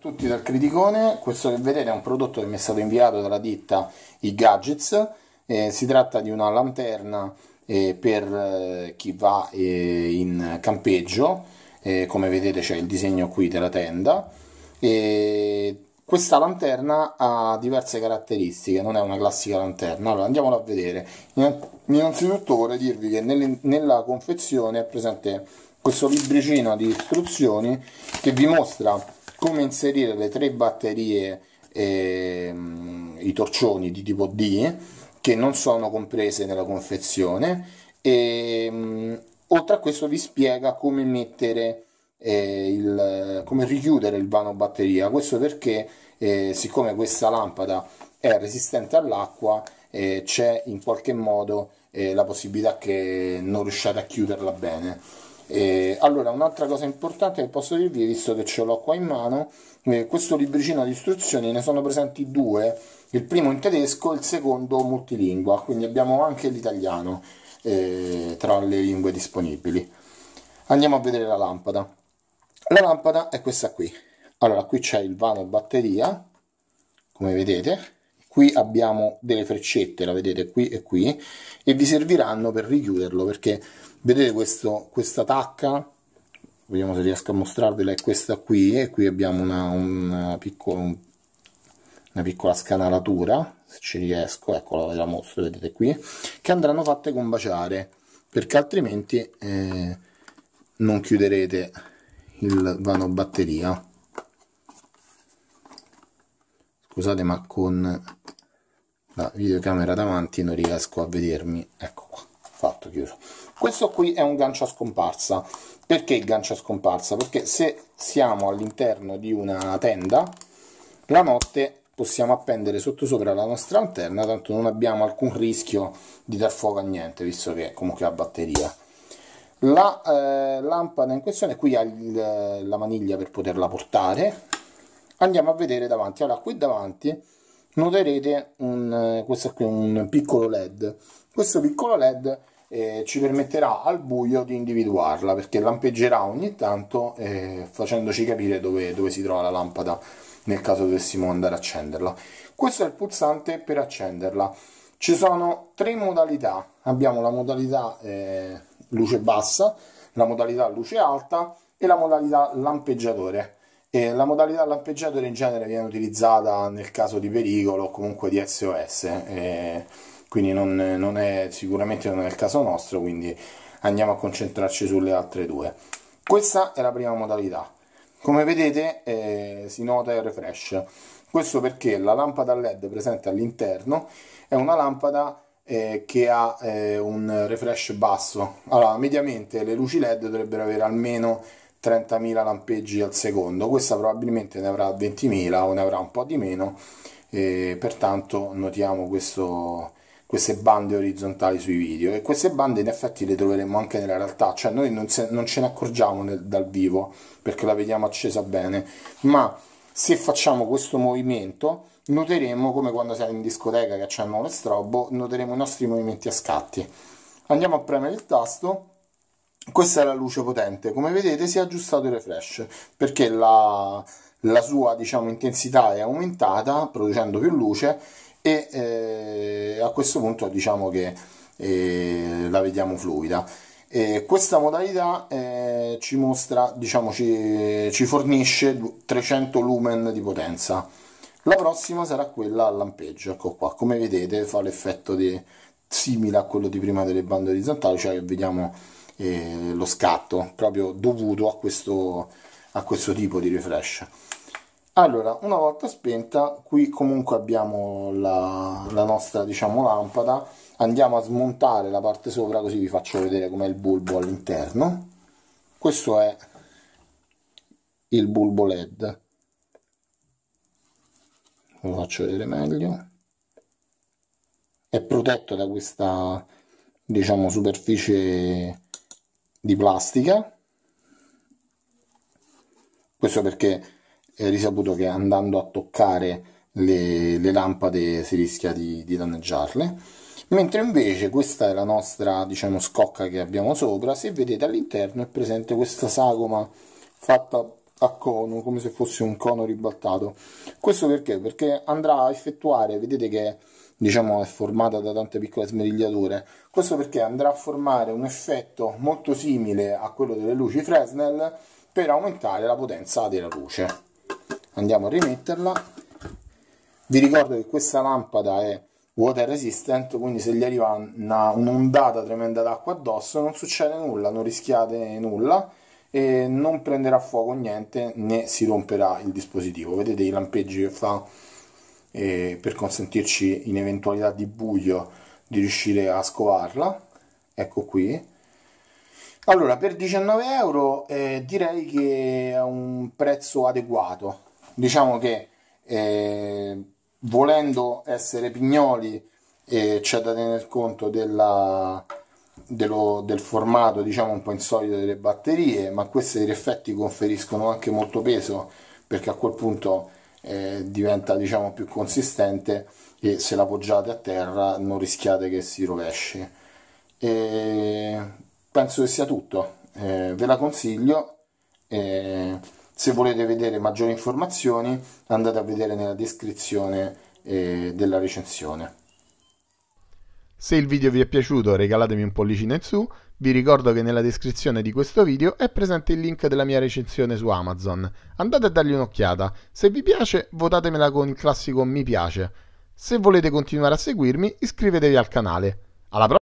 Tutti dal criticone, questo che vedete è un prodotto che mi è stato inviato dalla ditta i Gadgets, eh, si tratta di una lanterna eh, per eh, chi va eh, in campeggio, eh, come vedete c'è il disegno qui della tenda, e questa lanterna ha diverse caratteristiche, non è una classica lanterna, allora andiamola a vedere. Innanzitutto vorrei dirvi che nelle, nella confezione è presente questo libricino di istruzioni che vi mostra come inserire le tre batterie e ehm, i torcioni di tipo D che non sono comprese nella confezione e ehm, oltre a questo vi spiega come mettere eh, il, come richiudere il vano batteria questo perché eh, siccome questa lampada è resistente all'acqua eh, c'è in qualche modo eh, la possibilità che non riusciate a chiuderla bene e eh, allora, un'altra cosa importante che posso dirvi, visto che ce l'ho qua in mano, eh, questo libricino di istruzioni ne sono presenti due, il primo in tedesco e il secondo multilingua, quindi abbiamo anche l'italiano eh, tra le lingue disponibili. Andiamo a vedere la lampada. La lampada è questa qui. Allora, qui c'è il vano batteria, come vedete, qui abbiamo delle freccette la vedete qui e qui e vi serviranno per richiuderlo perché vedete questo, questa tacca vediamo se riesco a mostrarvela è questa qui e qui abbiamo una, una, piccola, una piccola scanalatura se ci riesco eccola ve la mostro vedete qui che andranno fatte combaciare perché altrimenti eh, non chiuderete il vano batteria scusate ma con la videocamera davanti non riesco a vedermi ecco qua fatto chiuso questo qui è un gancio a scomparsa perché il gancio a scomparsa perché se siamo all'interno di una tenda la notte possiamo appendere sotto sopra la nostra lanterna tanto non abbiamo alcun rischio di dar fuoco a niente visto che comunque ha batteria la eh, lampada in questione qui ha il, la maniglia per poterla portare andiamo a vedere davanti allora qui davanti noterete un, eh, questo qui un piccolo led questo piccolo led eh, ci permetterà al buio di individuarla perché lampeggerà ogni tanto eh, facendoci capire dove, dove, si trova la lampada nel caso dovessimo andare a accenderla questo è il pulsante per accenderla ci sono tre modalità abbiamo la modalità eh, luce bassa la modalità luce alta e la modalità lampeggiatore e la modalità lampeggiatore in genere viene utilizzata nel caso di pericolo o comunque di SOS, eh, quindi non, non è sicuramente non è il caso nostro, quindi andiamo a concentrarci sulle altre due. Questa è la prima modalità. Come vedete eh, si nota il refresh. Questo perché la lampada LED presente all'interno è una lampada eh, che ha eh, un refresh basso. Allora, mediamente le luci LED dovrebbero avere almeno 30.000 lampeggi al secondo questa probabilmente ne avrà 20.000 o ne avrà un po' di meno e pertanto notiamo questo, queste bande orizzontali sui video e queste bande in effetti le troveremo anche nella realtà cioè noi non, se, non ce ne accorgiamo nel, dal vivo perché la vediamo accesa bene ma se facciamo questo movimento noteremo come quando siamo in discoteca che accendiamo lo strobo noteremo i nostri movimenti a scatti andiamo a premere il tasto questa è la luce potente come vedete si è aggiustato il refresh perché la, la sua diciamo, intensità è aumentata producendo più luce e eh, a questo punto diciamo che eh, la vediamo fluida e questa modalità eh, ci mostra diciamo ci, ci fornisce 300 lumen di potenza la prossima sarà quella a lampeggio ecco qua come vedete fa l'effetto simile a quello di prima delle bande orizzontali cioè che vediamo eh, lo scatto proprio dovuto a questo, a questo tipo di refresh allora una volta spenta qui comunque abbiamo la, la nostra diciamo lampada andiamo a smontare la parte sopra così vi faccio vedere com'è il bulbo all'interno questo è il bulbo led lo faccio vedere meglio è protetto da questa diciamo superficie di plastica questo perché è eh, risaputo che andando a toccare le, le lampade si rischia di, di, danneggiarle mentre invece questa è la nostra diciamo scocca che abbiamo sopra se vedete all'interno è presente questa sagoma fatta a cono come se fosse un cono ribaltato questo perché perché andrà a effettuare vedete che diciamo è formata da tante piccole smerigliature. Questo perché andrà a formare un effetto molto simile a quello delle luci Fresnel per aumentare la potenza della luce. Andiamo a rimetterla. Vi ricordo che questa lampada è water resistant, quindi se gli arriva un'ondata tremenda d'acqua addosso non succede nulla, non rischiate nulla e non prenderà fuoco niente né si romperà il dispositivo. Vedete i lampeggi che fa eh, per consentirci in eventualità di buio di riuscire a scovarla ecco qui allora per 19 euro eh, direi che è un prezzo adeguato diciamo che eh, volendo essere pignoli eh, c'è da tener conto della, dello, del formato diciamo un po' insolito delle batterie ma queste in effetti conferiscono anche molto peso perché a quel punto eh, diventa diciamo più consistente e se la poggiate a terra non rischiate che si rovesci e penso che sia tutto eh, ve la consiglio se volete vedere maggiori informazioni andate a vedere nella descrizione eh, della recensione se il video vi è piaciuto regalatemi un pollicino in su vi ricordo che nella descrizione di questo video è presente il link della mia recensione su Amazon. Andate a dargli un'occhiata, se vi piace votatemela con il classico mi piace. Se volete continuare a seguirmi iscrivetevi al canale. Alla prossima!